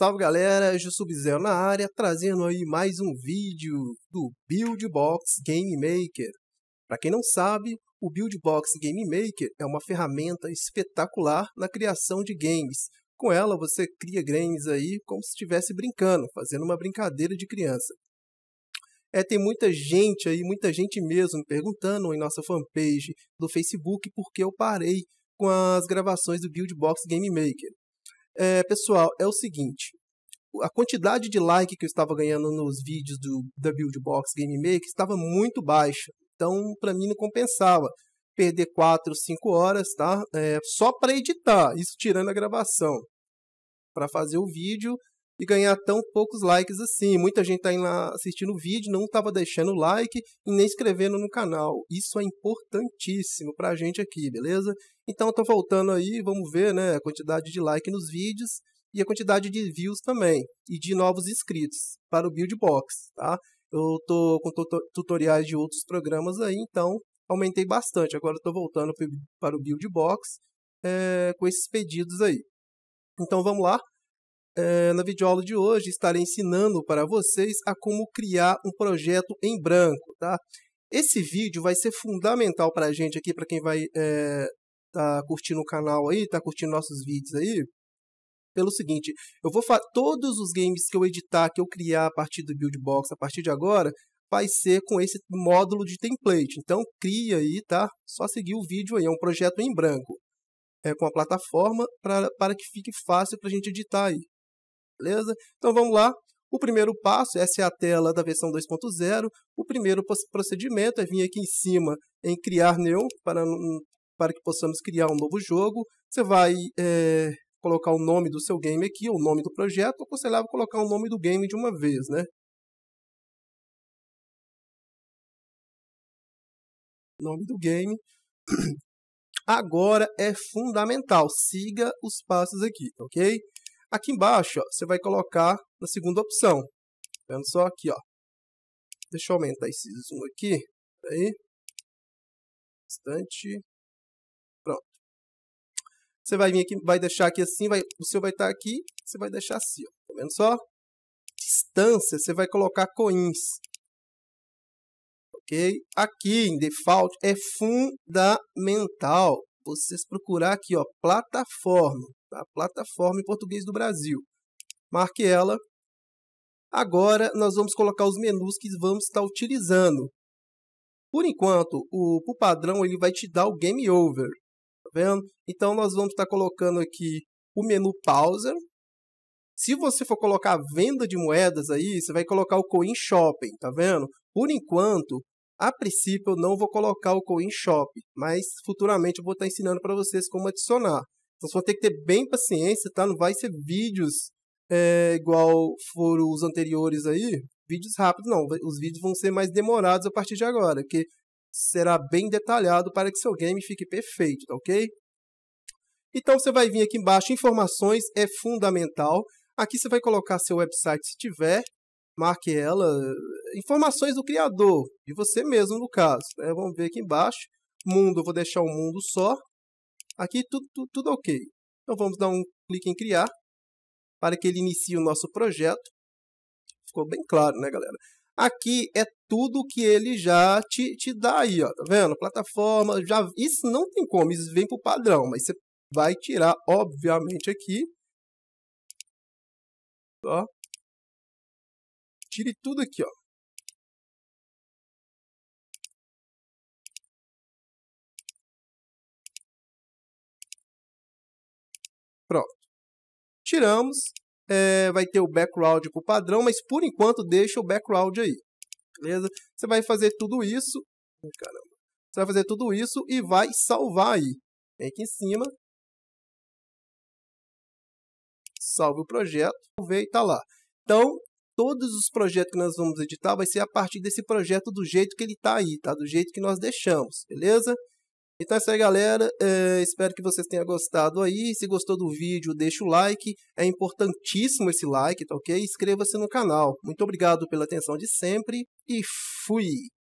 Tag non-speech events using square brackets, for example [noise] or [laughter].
Salve galera, é o Subzero na área, trazendo aí mais um vídeo do Build Box Game Maker. Para quem não sabe, o Build Box Game Maker é uma ferramenta espetacular na criação de games. Com ela você cria games aí como se estivesse brincando, fazendo uma brincadeira de criança. É, tem muita gente aí, muita gente mesmo, perguntando em nossa fanpage do Facebook por que eu parei com as gravações do Build Box Game Maker. É, pessoal, é o seguinte, a quantidade de like que eu estava ganhando nos vídeos do, da Build Box Game Maker estava muito baixa. Então, para mim, não compensava perder 4, 5 horas, tá? É, só para editar, isso tirando a gravação, para fazer o vídeo e ganhar tão poucos likes assim. Muita gente tá indo lá assistindo o vídeo, não estava deixando like e nem inscrevendo no canal. Isso é importantíssimo para a gente aqui, beleza? Então, estou voltando aí, vamos ver, né, a quantidade de like nos vídeos e a quantidade de views também e de novos inscritos para o Build Box, tá? Eu tô com tutoriais de outros programas aí, então aumentei bastante. Agora estou voltando para o Build Box é, com esses pedidos aí. Então vamos lá. É, na videoaula de hoje estarei ensinando para vocês a como criar um projeto em branco, tá? Esse vídeo vai ser fundamental para a gente aqui, para quem vai é, tá curtindo o canal aí, tá curtindo nossos vídeos aí, pelo seguinte: eu vou fazer todos os games que eu editar, que eu criar a partir do build box, a partir de agora, vai ser com esse módulo de template. Então cria aí, tá? Só seguir o vídeo aí, é um projeto em branco. É com a plataforma para que fique fácil para a gente editar aí. Beleza? Então vamos lá. O primeiro passo, essa é a tela da versão 2.0. O primeiro procedimento é vir aqui em cima em criar new para, para que possamos criar um novo jogo. Você vai é, colocar o nome do seu game aqui, o nome do projeto, eu aconselhava colocar o nome do game de uma vez, né? Nome do game. [clears throat] Agora é fundamental, siga os passos aqui, ok? Aqui embaixo, ó, você vai colocar na segunda opção. Tá vendo só aqui, ó. Deixa eu aumentar esse zoom aqui. Aí. Instante. Você vai vir aqui, vai deixar aqui assim, vai, o seu vai estar tá aqui, você vai deixar assim, ó. Tá vendo só? Distância, você vai colocar coins. Ok? Aqui, em default, é fundamental vocês procurar aqui, ó, plataforma. Tá? Plataforma em português do Brasil. Marque ela. Agora, nós vamos colocar os menus que vamos estar tá utilizando. Por enquanto, o, o padrão ele vai te dar o game over, vendo? Então nós vamos estar tá colocando aqui o menu Pauser. Se você for colocar venda de moedas aí, você vai colocar o Coin Shopping, tá vendo? Por enquanto, a princípio eu não vou colocar o Coin Shop, mas futuramente eu vou estar tá ensinando para vocês como adicionar. Então você vai ter que ter bem paciência, tá? Não vai ser vídeos é, igual foram os anteriores aí, vídeos rápidos, não. Os vídeos vão ser mais demorados a partir de agora, porque será bem detalhado para que seu game fique perfeito, tá ok? Então você vai vir aqui embaixo, informações é fundamental. Aqui você vai colocar seu website se tiver, marque ela, informações do criador, e você mesmo no caso. Né? Vamos ver aqui embaixo, mundo, eu vou deixar o um mundo só. Aqui tudo, tudo, tudo ok. Então vamos dar um clique em criar, para que ele inicie o nosso projeto. Ficou bem claro, né galera? Aqui é tudo que ele já te, te dá aí, ó, tá vendo? Plataforma, já isso não tem como, isso vem pro padrão, mas você vai tirar, obviamente, aqui. Ó. Tire tudo aqui, ó. Pronto. Tiramos é, vai ter o background com o padrão, mas por enquanto deixa o background aí, beleza? Você vai fazer tudo isso, caramba, você vai fazer tudo isso e vai salvar aí. Vem aqui em cima, salve o projeto, vê e tá lá. Então, todos os projetos que nós vamos editar vai ser a partir desse projeto do jeito que ele está aí, tá? Do jeito que nós deixamos, beleza? Então é isso aí, galera. É, espero que vocês tenham gostado aí. Se gostou do vídeo, deixa o like. É importantíssimo esse like, tá ok? Inscreva-se no canal. Muito obrigado pela atenção de sempre e fui!